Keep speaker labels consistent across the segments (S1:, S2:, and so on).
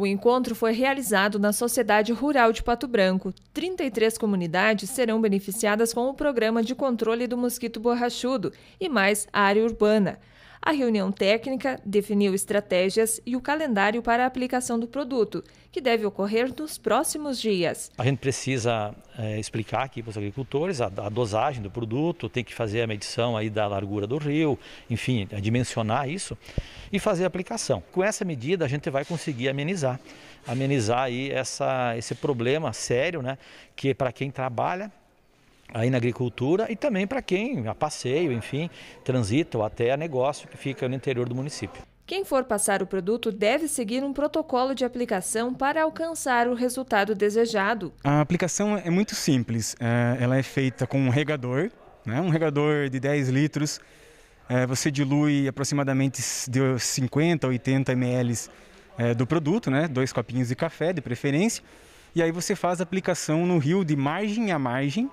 S1: O encontro foi realizado na Sociedade Rural de Pato Branco. 33 comunidades serão beneficiadas com o Programa de Controle do Mosquito Borrachudo e mais a área urbana. A reunião técnica definiu estratégias e o calendário para a aplicação do produto, que deve ocorrer nos próximos dias.
S2: A gente precisa é, explicar aqui para os agricultores a, a, dosagem do produto, tem que fazer a medição aí da largura do rio, enfim, é, dimensionar isso e fazer a aplicação. Com essa medida a gente vai conseguir amenizar, amenizar aí essa, esse problema sério, né, que é para quem trabalha aí na agricultura e também para quem a passeio, enfim, transita ou até a negócio que fica no interior do município.
S1: Quem for passar o produto deve seguir um protocolo de aplicação para alcançar o resultado desejado.
S3: A aplicação é muito simples. É, ela é feita com um regador, né? um regador de 10 litros. É, você dilui aproximadamente de 50 a 80 ml do produto, né? dois copinhos de café de preferência. E aí você faz a aplicação no rio de margem a margem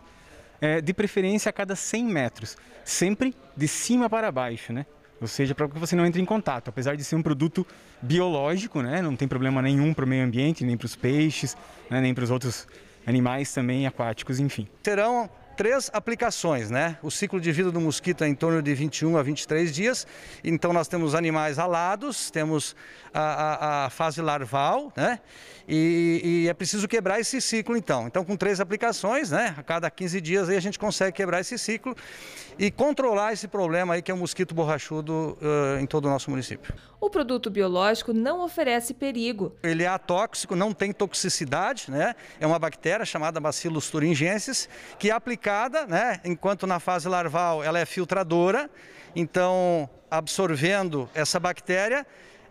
S3: é, de preferência a cada 100 metros, sempre de cima para baixo, né? Ou seja, para que você não entre em contato, apesar de ser um produto biológico, né? Não tem problema nenhum para o meio ambiente, nem para os peixes, né? nem para os outros animais também aquáticos, enfim.
S4: Serão três aplicações, né? O ciclo de vida do mosquito é em torno de 21 a 23 dias. Então nós temos animais alados, temos a, a, a fase larval, né? E, e, é preciso quebrar esse ciclo então. Então com três aplicações, né? A cada 15 dias aí a gente consegue quebrar esse ciclo e controlar esse problema aí que é o mosquito borrachudo uh, em todo o nosso município. O produto biológico não oferece perigo. Ele é atóxico, não tem toxicidade, né? É uma bactéria chamada Bacillus thuringiensis que é aplicada né? enquanto na fase larval ela é filtradora, então absorvendo essa bactéria,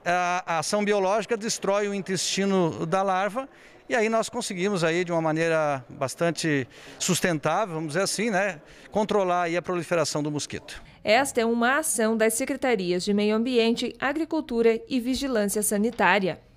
S4: a ação biológica destrói o intestino da larva e aí nós conseguimos aí de uma maneira bastante sustentável, vamos dizer assim, né, controlar aí a proliferação do mosquito.
S1: Esta é uma ação das Secretarias de Meio Ambiente, Agricultura e Vigilância Sanitária.